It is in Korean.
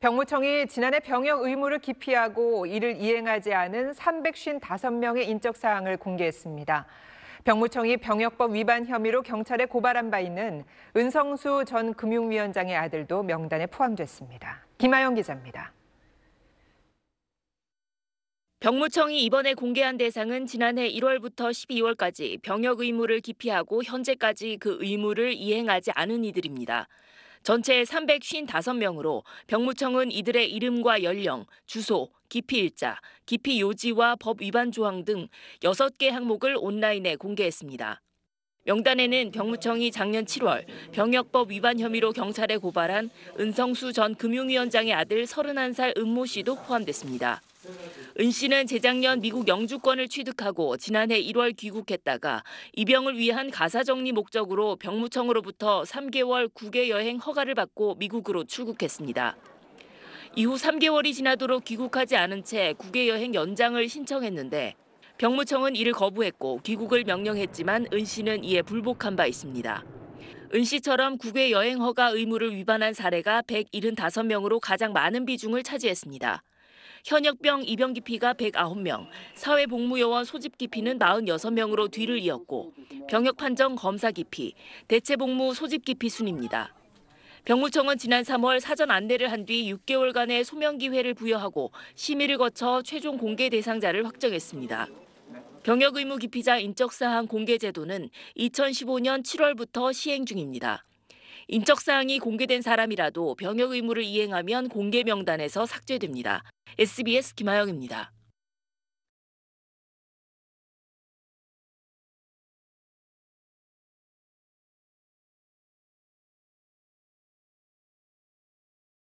병무청이 지난해 병역 의무를 기피하고 이를 이행하지 않은 355명의 인적 사항을 공개했습니다. 병무청이 병역법 위반 혐의로 경찰에 고발한 바 있는 은성수 전 금융위원장의 아들도 명단에 포함됐습니다. 김하영 기자입니다. 병무청이 이번에 공개한 대상은 지난해 1월부터 12월까지 병역 의무를 기피하고 현재까지 그 의무를 이행하지 않은 이들입니다. 전체 355명으로 병무청은 이들의 이름과 연령, 주소, 기피일자, 기피요지와 법 위반 조항 등 6개 항목을 온라인에 공개했습니다. 명단에는 병무청이 작년 7월 병역법 위반 혐의로 경찰에 고발한 은성수 전 금융위원장의 아들 31살 은모 씨도 포함됐습니다. 은 씨는 재작년 미국 영주권을 취득하고 지난해 1월 귀국했다가 입영을 위한 가사 정리 목적으로 병무청으로부터 3개월 국외 여행 허가를 받고 미국으로 출국했습니다. 이후 3개월이 지나도록 귀국하지 않은 채 국외 여행 연장을 신청했는데 병무청은 이를 거부했고 귀국을 명령했지만 은 씨는 이에 불복한 바 있습니다. 은 씨처럼 국외 여행 허가 의무를 위반한 사례가 175명으로 가장 많은 비중을 차지했습니다. 현역병 입영 기피가 109명, 사회복무요원 소집 기피는 46명으로 뒤를 이었고 병역 판정 검사 기피, 대체복무 소집 기피 순입니다. 병무청은 지난 3월 사전 안내를 한 뒤 6개월간의 소명 기회를 부여하고 심의를 거쳐 최종 공개 대상자를 확정했습니다. 병역 의무 기피자 인적 사항 공개 제도는 2015년 7월부터 시행 중입니다. 인적사항이 공개된 사람이라도 병역 의무를 이행하면 공개 명단에서 삭제됩니다. SBS 김하영입니다.